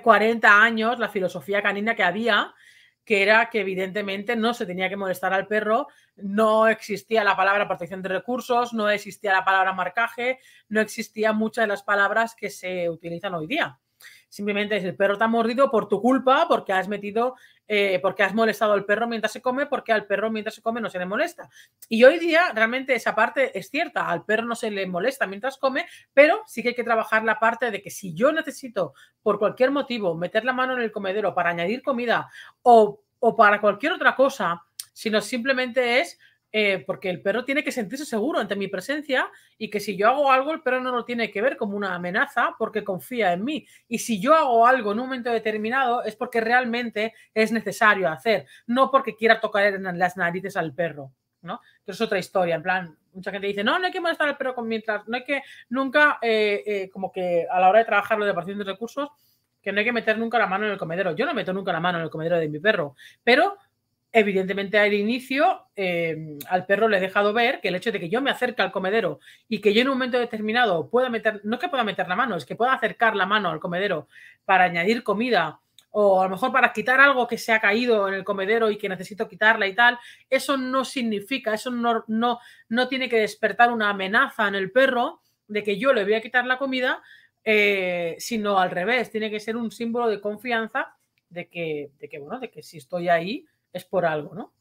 40 años la filosofía canina que había, que era que evidentemente no se tenía que molestar al perro, no existía la palabra protección de recursos, no existía la palabra marcaje, no existían muchas de las palabras que se utilizan hoy día. Simplemente es el perro te ha mordido por tu culpa, porque has metido, eh, porque has molestado al perro mientras se come, porque al perro mientras se come no se le molesta. Y hoy día realmente esa parte es cierta, al perro no se le molesta mientras come, pero sí que hay que trabajar la parte de que si yo necesito por cualquier motivo meter la mano en el comedero para añadir comida o, o para cualquier otra cosa, sino simplemente es eh, porque el perro tiene que sentirse seguro ante mi presencia y que si yo hago algo, el perro no lo tiene que ver como una amenaza porque confía en mí. Y si yo hago algo en un momento determinado es porque realmente es necesario hacer, no porque quiera tocar las narices al perro. ¿no? que es otra historia, en plan, mucha gente dice, no, no hay que molestar al perro con mientras, no hay que nunca, eh, eh, como que a la hora de trabajar lo de de recursos, que no hay que meter nunca la mano en el comedero. Yo no meto nunca la mano en el comedero de mi perro, pero Evidentemente al inicio em, al perro le he dejado ver que el hecho de que yo me acerque al comedero y que yo en un momento determinado pueda meter, no es que pueda meter la mano, es que pueda acercar la mano al comedero para añadir comida o a lo mejor para quitar algo que se ha caído en el comedero y que necesito quitarla y tal, eso no significa, eso no, no, no tiene que despertar una amenaza en el perro de que yo le voy a quitar la comida, eh, sino al revés, tiene que ser un símbolo de confianza de que, de que, bueno, de que si estoy ahí, es por algo, ¿no?